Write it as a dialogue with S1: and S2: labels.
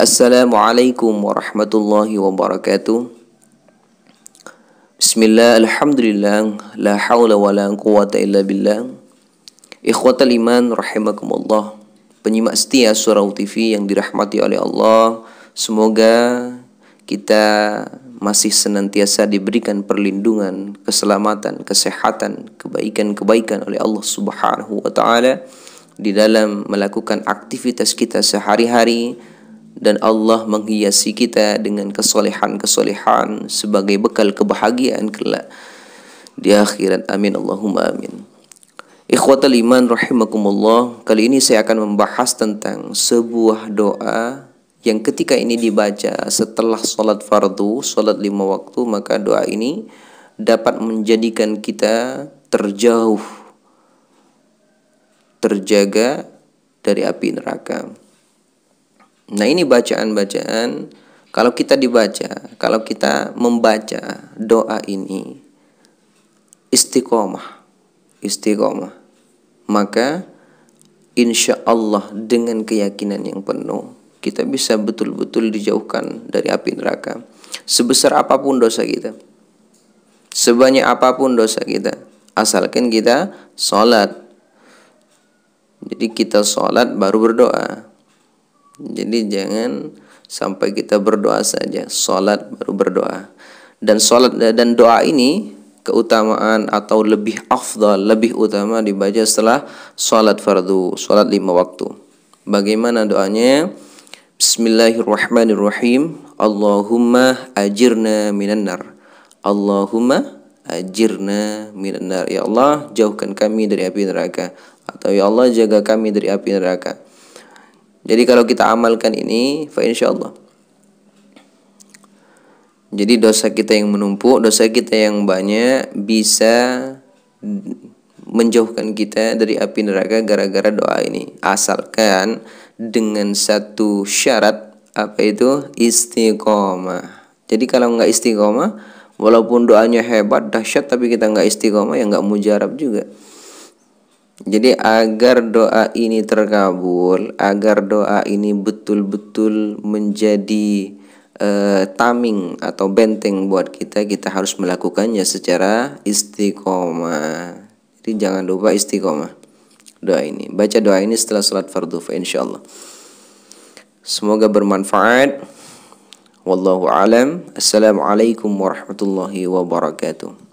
S1: Assalamualaikum warahmatullahi wabarakatuh Bismillah, Alhamdulillah, la hawla wa la quwata illa billah iman, rahimakumullah Penyimak setia surau TV yang dirahmati oleh Allah Semoga kita masih senantiasa diberikan perlindungan, keselamatan, kesehatan, kebaikan-kebaikan oleh Allah Subhanahu wa taala di dalam melakukan aktivitas kita sehari-hari dan Allah menghiasi kita dengan kesolehan-kesolehan sebagai bekal kebahagiaan kelak di akhirat amin Allahumma amin Ikhwatal iman rahimakumullah Kali ini saya akan membahas tentang sebuah doa Yang ketika ini dibaca setelah sholat fardu, sholat lima waktu Maka doa ini dapat menjadikan kita terjauh Terjaga dari api neraka Nah, ini bacaan-bacaan kalau kita dibaca, kalau kita membaca doa ini istiqomah, istiqomah, maka insya Allah dengan keyakinan yang penuh kita bisa betul-betul dijauhkan dari api neraka. Sebesar apapun dosa kita, sebanyak apapun dosa kita, asalkan kita sholat. Jadi kita sholat baru berdoa jadi jangan sampai kita berdoa saja, salat baru berdoa. Dan salat dan doa ini keutamaan atau lebih afdal, lebih utama dibaca setelah salat fardu, salat lima waktu. Bagaimana doanya? Bismillahirrahmanirrahim. Allahumma ajirna minan nar. Allahumma ajirna minan nar. Ya Allah, jauhkan kami dari api neraka atau ya Allah jaga kami dari api neraka. Jadi kalau kita amalkan ini, fa insya Allah. Jadi dosa kita yang menumpuk, dosa kita yang banyak bisa menjauhkan kita dari api neraka gara-gara doa ini. Asalkan dengan satu syarat apa itu istiqomah. Jadi kalau nggak istiqomah, walaupun doanya hebat dahsyat tapi kita nggak istiqomah ya nggak mujarab juga. Jadi agar doa ini terkabul, agar doa ini betul-betul menjadi uh, taming atau benteng buat kita, kita harus melakukannya secara istiqomah. Jadi jangan lupa istiqomah doa ini. Baca doa ini setelah sholat fardhu, insya Allah. Semoga bermanfaat. Wallahu alam. Assalamualaikum warahmatullahi wabarakatuh.